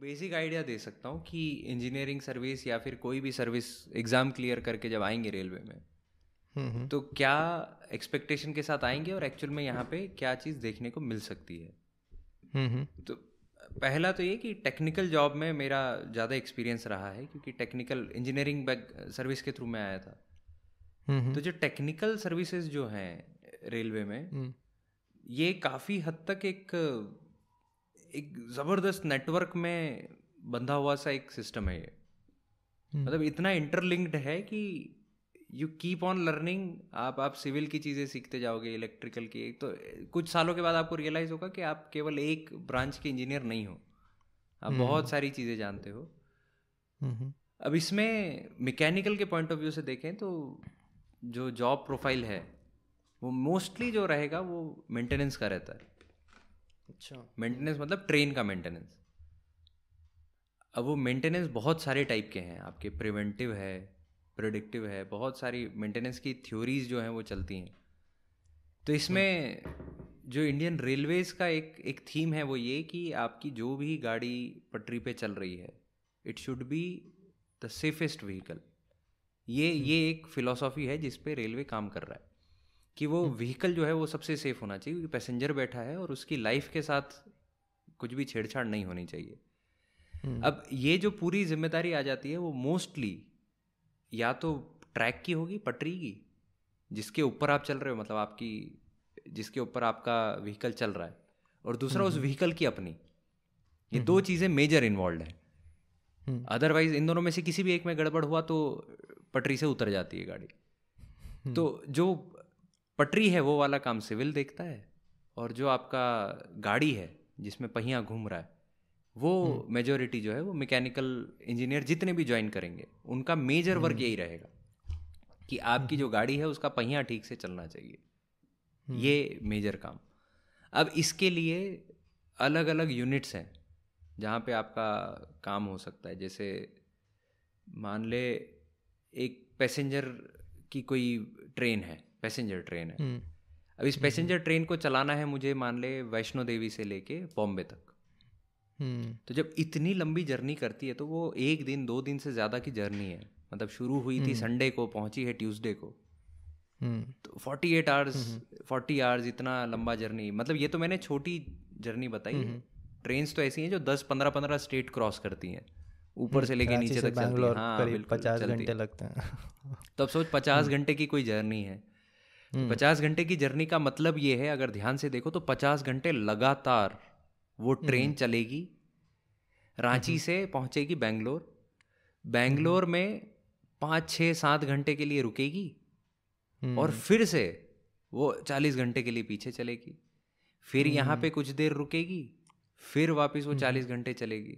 Basic idea दे सकता हूँ कि इंजीनियरिंग सर्विस या फिर कोई भी सर्विस एग्ज़ाम क्लियर करके जब आएंगे रेलवे में हम्म, हम्म। तो क्या एक्सपेक्टेशन के साथ आएंगे और एक्चुअल में यहाँ पे क्या चीज़ देखने को मिल सकती है हम्म, तो पहला तो ये कि टेक्निकल जॉब में मेरा ज़्यादा एक्सपीरियंस रहा है क्योंकि टेक्निकल इंजीनियरिंग बैक सर्विस के थ्रू मैं आया था तो जो टेक्निकल सर्विसेज जो हैं रेलवे में ये काफ़ी हद तक एक एक ज़बरदस्त नेटवर्क में बंधा हुआ सा एक सिस्टम है ये हम्म। मतलब इतना इंटरलिंक्ड है कि यू कीप ऑन लर्निंग आप आप सिविल की चीज़ें सीखते जाओगे इलेक्ट्रिकल की तो कुछ सालों के बाद आपको रियलाइज़ होगा कि आप केवल एक ब्रांच के इंजीनियर नहीं हो आप हम्म। बहुत सारी चीज़ें जानते हो हम्म। अब इसमें मैकेनिकल के पॉइंट ऑफ व्यू से देखें तो जो जॉब प्रोफाइल है वो मोस्टली जो रहेगा वो मेंटेनेंस का रहता है अच्छा मेंटेनेंस मतलब ट्रेन का मेंटेनेंस अब वो मेंटेनेंस बहुत सारे टाइप के हैं आपके प्रिवेंटिव है प्रोडिक्टिव है बहुत सारी मेंटेनेंस की थ्योरीज जो हैं वो चलती हैं तो इसमें जो इंडियन रेलवेज़ का एक एक थीम है वो ये कि आपकी जो भी गाड़ी पटरी पे चल रही है it should be the safest vehicle ये ये एक फ़िलोसॉफ़ी है जिस पे रेलवे काम कर रहा है कि वो व्हीकल हम्म। जो है वो सबसे सेफ होना चाहिए क्योंकि पैसेंजर बैठा है और उसकी लाइफ के साथ कुछ भी छेड़छाड़ नहीं होनी चाहिए हम्म। अब ये जो पूरी जिम्मेदारी आ जाती है वो मोस्टली या तो ट्रैक की होगी पटरी की जिसके ऊपर आप चल रहे हो मतलब आपकी जिसके ऊपर आपका व्हीकल चल रहा है और दूसरा हम्म, उस व्हीकल की अपनी ये दो चीज़ें मेजर इन्वॉल्व हैं अदरवाइज इन दोनों में से किसी भी एक में गड़बड़ हुआ तो पटरी से उतर जाती है गाड़ी तो जो पटरी है वो वाला काम सिविल देखता है और जो आपका गाड़ी है जिसमें पहिया घूम रहा है वो मेजोरिटी हम्म। जो है वो मैकेनिकल इंजीनियर जितने भी ज्वाइन करेंगे उनका मेजर हम्म। वर्क यही रहेगा कि आपकी हम्म। जो गाड़ी है उसका पहिया ठीक से चलना चाहिए ये मेजर काम अब इसके लिए अलग अलग यूनिट्स हैं जहाँ पे आपका काम हो सकता है जैसे मान ले एक पैसेंजर की कोई ट्रेन है पैसेंजर ट्रेन है हम्म। अब इस हम्म। पैसेंजर ट्रेन को चलाना है मुझे मान ले वैष्णो देवी से लेके बॉम्बे तक हम्म। तो जब इतनी लंबी जर्नी करती है तो वो एक दिन दो दिन से ज़्यादा की जर्नी है मतलब शुरू हुई थी संडे को पहुंची है ट्यूसडे को तो forty eight hours forty hours इतना लंबा जर्नी मतलब ये तो मैंने छोटी जर्नी बताई ट्रेन्स तो ऐसी हैं जो दस पंद्रह पंद्रह स्टेट क्रॉस करती हैं ऊपर से लेके नीचे तक चलती हाँ पचास घंटे लगते हैं तो अब सोच पचास घंटे की कोई जर्नी है तो हम्म। पचास घंटे की जर्नी का मतलब ये है अगर ध्यान से देखो तो पचास घंटे लगातार वो ट्रेन हम्म। चलेगी रांची हम्म। से पहुंचेगी बैंगलोर बैंगलोर में पाँच छः सात घंटे के लिए रुकेगी और फिर से वो चालीस घंटे के लिए पीछे चलेगी फिर यहाँ पे कुछ देर रुकेगी फिर वापस वो चालीस घंटे चलेगी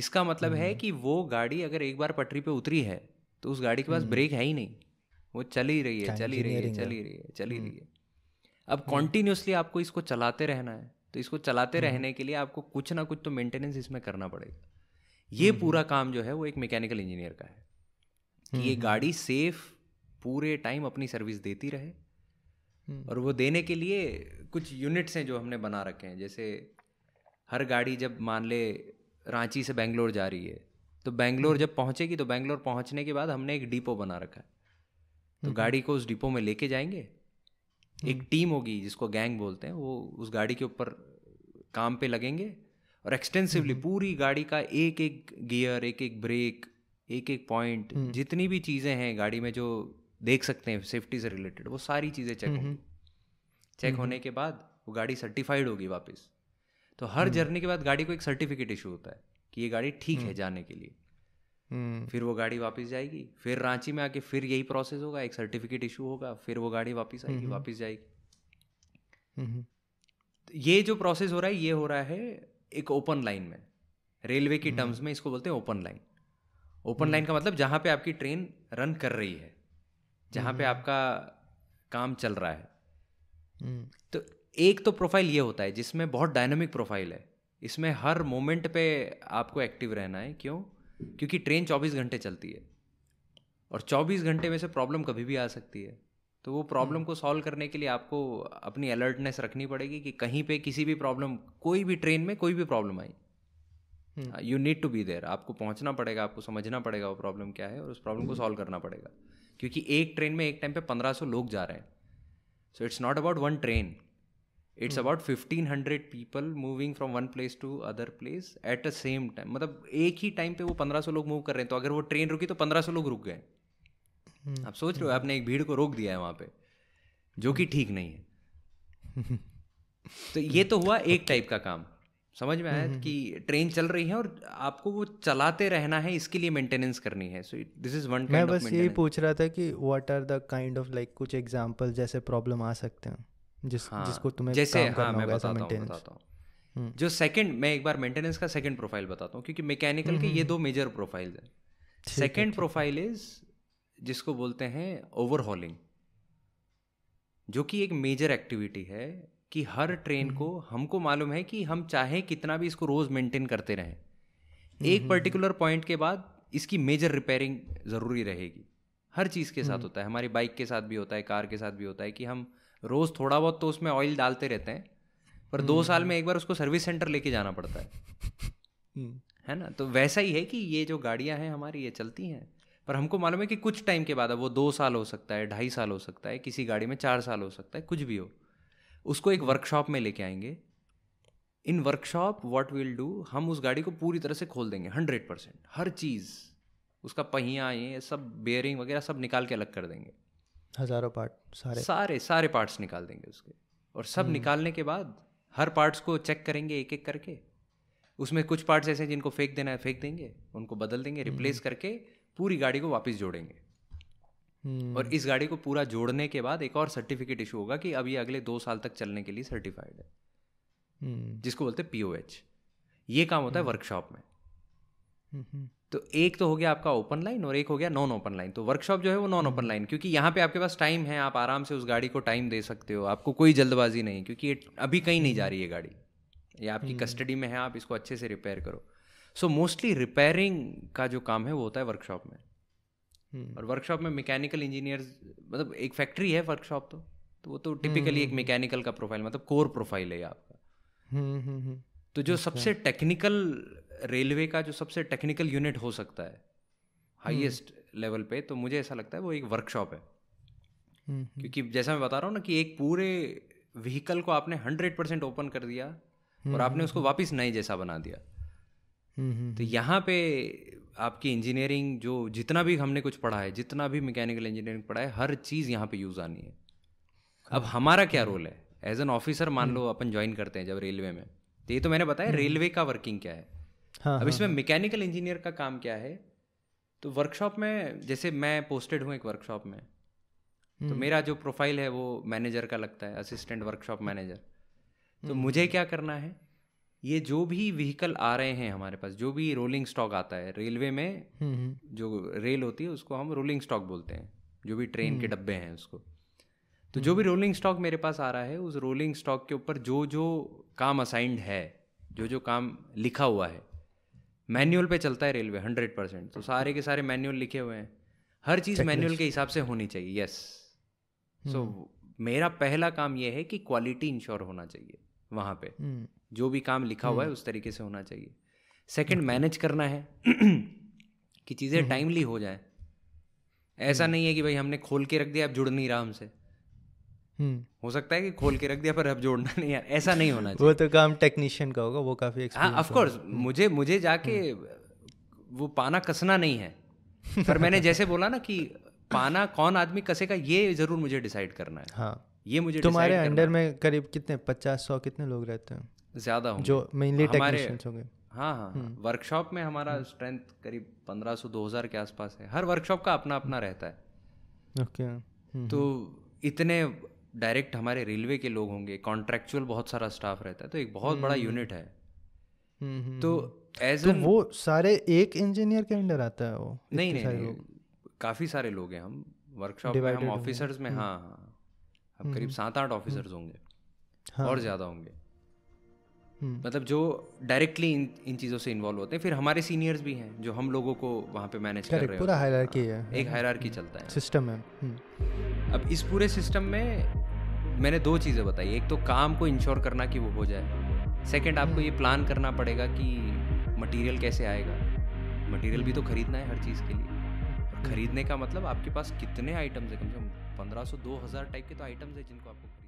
इसका मतलब है हम्म। कि वो गाड़ी अगर एक बार पटरी पे उतरी है तो उस गाड़ी के पास हम्म। ब्रेक है ही नहीं वो चल ही रही है चल ही रही है चल ही रही है चल ही हम्म। रही है अब कॉन्टिन्यूसली आपको इसको चलाते रहना है तो इसको चलाते रहने के लिए आपको कुछ ना कुछ तो मेंटेनेंस इसमें करना पड़ेगा ये पूरा काम जो है वो एक मैकेनिकल इंजीनियर का है कि ये गाड़ी सेफ पूरे टाइम अपनी सर्विस देती रहे और वो देने के लिए कुछ यूनिट्स हैं जो हमने बना रखे हैं जैसे हर गाड़ी जब मान ले रांची से बेंगलोर जा रही है तो बेंगलोर जब पहुंचेगी तो बेंगलोर पहुंचने के बाद हमने एक डिपो बना रखा है तो हम्म। गाड़ी को उस डिपो में लेके जाएंगे एक हम्म। टीम होगी जिसको गैंग बोलते हैं वो उस गाड़ी के ऊपर काम पे लगेंगे और एक्सटेंसिवली हम्म। पूरी गाड़ी का एक एक गियर एक एक ब्रेक एक एक पॉइंट जितनी भी चीज़ें हैं गाड़ी में जो देख सकते हैं सेफ्टी से रिलेटेड वो सारी चीज़ें चेक होंगी चेक होने के बाद वो गाड़ी सर्टिफाइड होगी वापस तो हर हम्म। जर्नी के बाद गाड़ी को एक सर्टिफिकेट इशू होता है कि ये गाड़ी ठीक है हम्म। जाने के लिए हम्म। फिर वो गाड़ी वापस जाएगी फिर रांची में आके फिर यही प्रोसेस होगा एक सर्टिफिकेट इशू होगा फिर वो गाड़ी वापस आएगी वापस जाएगी तो ये जो प्रोसेस हो रहा है ये हो रहा है एक ओपन लाइन में रेलवे की टर्म्स में इसको बोलते हैं ओपन लाइन ओपन लाइन का मतलब जहाँ पे आपकी ट्रेन रन कर रही है जहाँ पे आपका काम चल रहा है तो एक तो प्रोफाइल ये होता है जिसमें बहुत डायनामिक प्रोफाइल है इसमें हर मोमेंट पे आपको एक्टिव रहना है क्यों क्योंकि ट्रेन 24 घंटे चलती है और 24 घंटे में से प्रॉब्लम कभी भी आ सकती है तो वो प्रॉब्लम हम्म। को सॉल्व करने के लिए आपको अपनी अलर्टनेस रखनी पड़ेगी कि कहीं पे किसी भी प्रॉब्लम कोई भी ट्रेन में कोई भी प्रॉब्लम आई you need to be there आपको पहुंचना पड़ेगा आपको समझना पड़ेगा वो प्रॉब्लम क्या है और उस प्रॉब्लम को सॉल्व करना पड़ेगा क्योंकि एक ट्रेन में एक टाइम पे पंद्रह लोग जा रहे हैं so it's not about one train it's about fifteen hundred people moving from one place to other place at a same time मतलब एक ही टाइम पे वो पंद्रह सौ लोग मूव कर रहे हैं तो अगर वो ट्रेन रुकी तो पंद्रह सौ लोग रुक गए hmm. आप सोच रहे हो hmm. आपने एक भीड़ को रोक दिया है वहाँ पे जो कि ठीक नहीं है तो ये तो हुआ एक टाइप का काम समझ में आया hmm, कि ट्रेन चल रही है और आपको वो चलाते रहना है इसके लिए मेंटेनेंस करनी है सो दिस इज वन मैं बस यही पूछ रहा था कि what are the kind of like कुछ एग्जांपल जैसे प्रॉब्लम आ सकते हैं जिस हाँ, जिसको तुम्हें जैसे काम हाँ, मैं बताता हूँ बताता हूँ हम्म। जो सेकंड मैं एक बार मेंटेनेंस का सेकंड प्रोफाइल बताता हूँ क्योंकि मैकेनिकल के हम्म, ये हम्म। दो मेजर प्रोफाइल हैं सेकंड प्रोफाइल इज जिसको बोलते हैं ओवरहॉलिंग जो कि एक मेजर एक्टिविटी है कि हर ट्रेन को हमको मालूम है कि हम चाहे कितना भी इसको रोज मेंटेन करते रहें एक पर्टिकुलर पॉइंट के बाद इसकी मेजर रिपेयरिंग ज़रूरी रहेगी हर चीज़ के साथ होता है हमारी बाइक के साथ भी होता है कार के साथ भी होता है कि हम रोज़ थोड़ा बहुत तो उसमें ऑयल डालते रहते हैं पर दो हम्म, साल हम्म। में एक बार उसको सर्विस सेंटर लेके जाना पड़ता है हम्म। है ना तो वैसा ही है कि ये जो गाड़ियाँ हैं हमारी ये चलती हैं पर हमको मालूम है कि कुछ टाइम के बाद वो दो साल हो सकता है ढाई साल हो सकता है किसी गाड़ी में चार साल हो सकता है कुछ भी हो उसको एक वर्कशॉप में लेके आएंगे in workshop what will do हम उस गाड़ी को पूरी तरह से खोल देंगे हंड्रेड परसेंट हर चीज़ उसका पहिया ये सब बेयरिंग वगैरह सब निकाल के अलग कर देंगे हज़ारों पार्ट सारे सारे सारे पार्ट्स निकाल देंगे उसके और सब हम्म। निकालने के बाद हर पार्ट्स को चेक करेंगे एक एक करके उसमें कुछ पार्ट्स ऐसे हैं जिनको फेंक देना है फेंक देंगे उनको बदल देंगे रिप्लेस हम्म। करके पूरी गाड़ी को वापस जोड़ेंगे हम्म। और इस गाड़ी को पूरा जोड़ने के बाद एक और सर्टिफिकेट इशू होगा कि अब ये अगले दो साल तक चलने के लिए सर्टिफाइड है जिसको बोलते हैं पी ये काम होता है वर्कशॉप में तो एक तो हो गया आपका ओपन लाइन और एक हो गया नॉन ओपन लाइन तो वर्कशॉप जो है वो नॉन ओपन लाइन क्योंकि यहाँ पे आपके पास टाइम है आप आराम से उस गाड़ी को टाइम दे सकते हो आपको कोई जल्दबाजी नहीं क्योंकि ये अभी कहीं नहीं जा हम्म। रही है गाड़ी ये आपकी कस्टडी हम्म। में है आप इसको अच्छे से रिपेयर करो सो मोस्टली रिपेयरिंग का जो काम है वो होता है वर्कशॉप में हम्म। और वर्कशॉप में मैकेनिकल इंजीनियर्स मतलब एक फैक्ट्री है वर्कशॉप तो तो वो तो टिपिकली एक मैकेनिकल का प्रोफाइल मतलब कोर प्रोफाइल है आपका तो जो अच्छा। सबसे टेक्निकल रेलवे का जो सबसे टेक्निकल यूनिट हो सकता है हाईएस्ट हम्म। लेवल पे तो मुझे ऐसा लगता है वो एक वर्कशॉप है हम्म, हम्म। क्योंकि जैसा मैं बता रहा हूँ ना कि एक पूरे व्हीकल को आपने हंड्रेड परसेंट ओपन कर दिया और आपने उसको वापस नए जैसा बना दिया तो यहाँ पे आपकी इंजीनियरिंग जो जितना भी हमने कुछ पढ़ा है जितना भी मैकेनिकल इंजीनियरिंग पढ़ा है हर चीज़ यहाँ पे यूज़ आनी है अब हमारा क्या रोल है एज एन ऑफिसर मान लो अपन ज्वाइन करते हैं जब रेलवे में तो ये तो मैंने बताया रेलवे का वर्किंग क्या है हाँ, अब हाँ, इसमें मैकेनिकल हाँ। इंजीनियर का काम क्या है तो वर्कशॉप में जैसे मैं पोस्टेड हूँ एक वर्कशॉप में तो हम्म। मेरा जो प्रोफाइल है वो मैनेजर का लगता है असिस्टेंट वर्कशॉप मैनेजर तो हम्म। मुझे क्या करना है ये जो भी व्हीकल आ रहे हैं हमारे पास जो भी रोलिंग स्टॉक आता है रेलवे में हम्म, जो रेल होती है उसको हम रोलिंग स्टॉक बोलते हैं जो भी ट्रेन के डब्बे हैं उसको तो जो भी रोलिंग स्टॉक मेरे पास आ रहा है उस रोलिंग स्टॉक के ऊपर जो जो काम असाइंड है जो जो काम लिखा हुआ है मैनुअल पे चलता है रेलवे हंड्रेड परसेंट तो सारे के सारे मैनुअल लिखे हुए हैं हर चीज़ मैनुअल के हिसाब से होनी चाहिए यस सो हम्म। मेरा पहला काम यह है कि क्वालिटी इंश्योर होना चाहिए वहाँ पे हम्म। जो भी काम लिखा हुआ है हम्म। उस तरीके से होना चाहिए सेकंड मैनेज करना है कि चीज़ें टाइमली हो जाए ऐसा नहीं है कि भाई हमने खोल के रख दिया अब जुड़ नहीं रहा हमसे हो सकता है कि खोल के रख दिया पर अब जोड़ना नहीं यार ऐसा नहीं होना चाहिए वो तो काम टेक्नीशियन का होगा वो काफी हाँ ऑफ हम्म। मुझे मुझे जाके वो पाना कसना नहीं है पर मैंने जैसे बोला ना कि पाना कौन आदमी कसेगा ये जरूर मुझे डिसाइड करना है हाँ ये मुझे तुम्हारे अंडर में करीब कितने पचास सौ कितने लोग रहते हैं ज्यादा होंगे जो मेनली टेक्नीशियंस होंगे हाँ हाँ वर्कशॉप हाँ। हम्म। में हमारा स्ट्रेंथ हम्म। करीब पंद्रह सौ दो हज़ार के आसपास है हर वर्कशॉप का अपना अपना रहता है ओके तो इतने डायरेक्ट हमारे रेलवे के लोग होंगे कॉन्ट्रेक्चुअल बहुत सारा स्टाफ रहता है तो एक बहुत बड़ा यूनिट हम्म। है हम्म, हम्म, तो एज तो वो सारे एक इंजीनियर के अंडर आता है वो नहीं नहीं, नहीं काफ़ी सारे लोग हैं हम वर्कशॉप में हम ऑफिसर्स में हाँ हाँ अब करीब सात आठ ऑफिसर्स होंगे हाँ। और ज़्यादा होंगे मतलब जो डायरेक्टली इन इन चीज़ों से इन्वॉल्व होते हैं फिर हमारे सीनियर्स भी हैं जो हम लोगों को वहाँ पे मैनेज कर रहे हैं पूरा हायरार्की है एक हायरार्की चलता है सिस्टम है अब इस पूरे सिस्टम में मैंने दो चीज़ें बताई एक तो काम को इंश्योर करना कि वो हो जाए सेकंड आपको ये प्लान करना पड़ेगा कि मटेरियल कैसे आएगा मटेरियल भी तो खरीदना है हर चीज़ के लिए खरीदने का मतलब आपके पास कितने आइटम्स है कम से कम पंद्रह सौ दो हज़ार टाइप के तो आइटम्स है जिनको आपको